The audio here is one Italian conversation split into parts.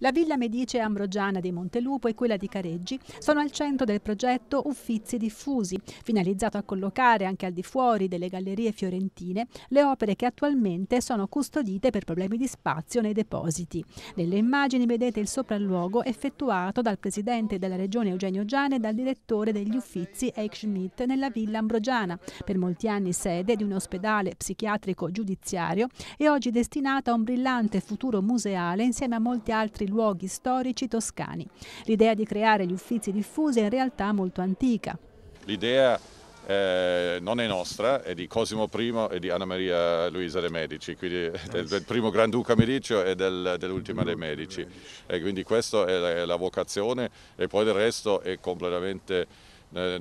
La Villa Medice Ambrogiana di Montelupo e quella di Careggi sono al centro del progetto Uffizi diffusi, finalizzato a collocare anche al di fuori delle gallerie fiorentine le opere che attualmente sono custodite per problemi di spazio nei depositi. Nelle immagini vedete il sopralluogo effettuato dal presidente della regione Eugenio Giane e dal direttore degli Uffizi Eich Schmidt nella Villa Ambrogiana, per molti anni sede di un ospedale psichiatrico giudiziario e oggi destinata a un brillante futuro museale insieme a molti altri luoghi storici toscani. L'idea di creare gli uffizi diffusi è in realtà molto antica. L'idea eh, non è nostra, è di Cosimo I e di Anna Maria Luisa de' Medici, quindi eh del, del primo Granduca Medicio e del, dell'ultima dei Medici. E quindi questa è la, è la, vocazione e poi del resto è completamente eh,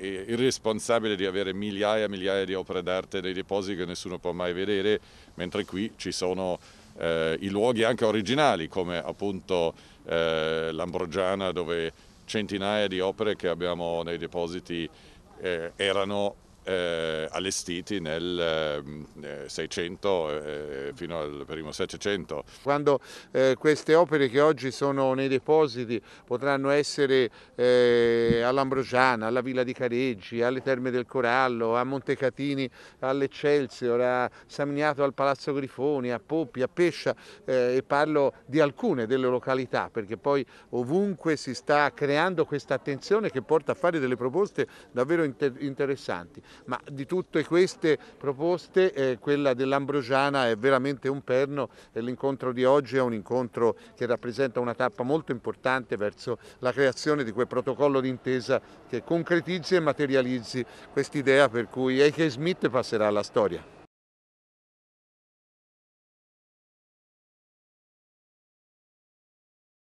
eh, irresponsabile di avere migliaia e migliaia di opere d'arte nei depositi che nessuno può mai vedere, mentre qui ci sono eh, i luoghi anche originali come appunto eh, l'Ambrogiana dove centinaia di opere che abbiamo nei depositi eh, erano eh, allestiti nel 600 ehm, eh, eh, fino al primo 700. Quando eh, queste opere che oggi sono nei depositi potranno essere all'Ambrogiana, alla Villa di Careggi, alle Terme del Corallo, a Montecatini, all'Eccelsior, a Samniato al Palazzo Grifoni, a Poppi, a Pescia e parlo di alcune delle località perché poi ovunque si sta creando questa attenzione che porta a fare delle proposte davvero interessanti, ma di tutto tutte queste proposte eh, quella dell'Ambrosiana è veramente un perno e l'incontro di oggi è un incontro che rappresenta una tappa molto importante verso la creazione di quel protocollo d'intesa che concretizzi e materializzi quest'idea per cui Eike Smith passerà alla storia.